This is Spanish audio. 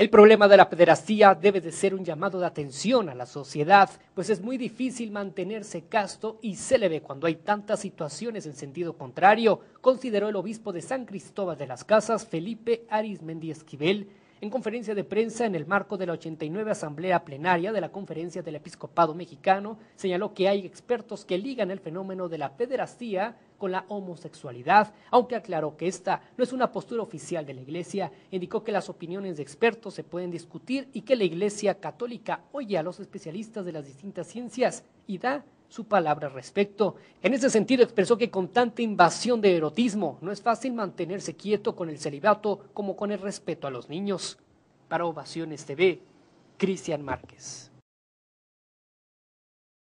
El problema de la pederastía debe de ser un llamado de atención a la sociedad, pues es muy difícil mantenerse casto y célebre cuando hay tantas situaciones en sentido contrario, consideró el obispo de San Cristóbal de las Casas, Felipe Arismendi Esquivel, en conferencia de prensa en el marco de la 89 Asamblea Plenaria de la Conferencia del Episcopado Mexicano, señaló que hay expertos que ligan el fenómeno de la pederastía con la homosexualidad, aunque aclaró que esta no es una postura oficial de la Iglesia, indicó que las opiniones de expertos se pueden discutir y que la Iglesia católica oye a los especialistas de las distintas ciencias y da su palabra al respecto. En ese sentido expresó que con tanta invasión de erotismo no es fácil mantenerse quieto con el celibato como con el respeto a los niños. Para Ovaciones TV, Cristian Márquez.